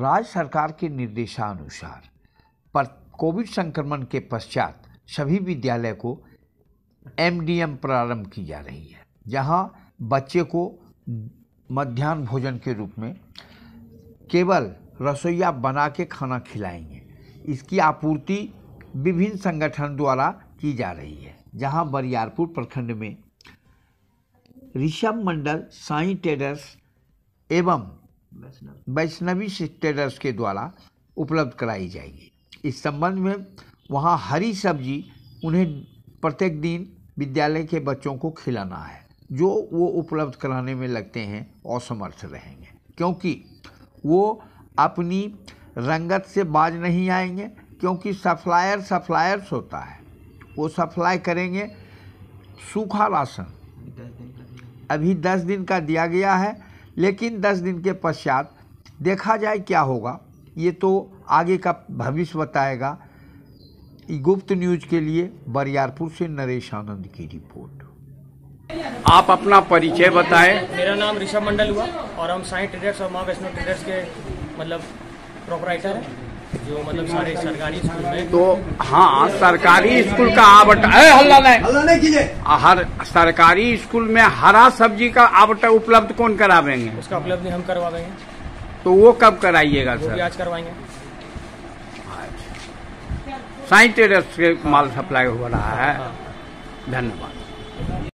राज्य सरकार के निर्देशानुसार पर कोविड संक्रमण के पश्चात सभी विद्यालय को एमडीएम प्रारंभ की जा रही है जहां बच्चे को मध्यान्ह भोजन के रूप में केवल रसोईया बना के खाना खिलाएंगे इसकी आपूर्ति विभिन्न संगठन द्वारा की जा रही है जहां बरियारपुर प्रखंड में ऋषभ मंडल साई टेडर्स एवं वैष्णवी ट्रेडर्स के द्वारा उपलब्ध कराई जाएगी इस संबंध में वहाँ हरी सब्जी उन्हें प्रत्येक दिन विद्यालय के बच्चों को खिलाना है जो वो उपलब्ध कराने में लगते हैं असमर्थ रहेंगे क्योंकि वो अपनी रंगत से बाज नहीं आएंगे क्योंकि सप्लायर सप्लायर्स होता है वो सप्लाई करेंगे सूखा राशन अभी दस दिन का दिया गया है लेकिन दस दिन के पश्चात देखा जाए क्या होगा ये तो आगे का भविष्य बताएगा गुप्त न्यूज के लिए बरियारपुर से नरेश आनंद की रिपोर्ट आप अपना परिचय बताएं मेरा नाम ऋषभ मंडल हुआ और हम साई ट्रेडर्स और माँ वैष्णो ट्रेडर्स के मतलब प्रोपराइटर हैं जो मतलब सारे सरकारी स्कूल में तो हाँ सरकारी स्कूल का आवटा हल्ला नहीं कीजिए हर सरकारी स्कूल में हरा सब्जी का आवटा उपलब्ध कौन करावेंगे उसका उपलब्ध हम करवा देंगे तो वो कब कराइएगा सर आज करवाएंगे अच्छा। साइंस के माल सप्लाई हो रहा है हाँ। धन्यवाद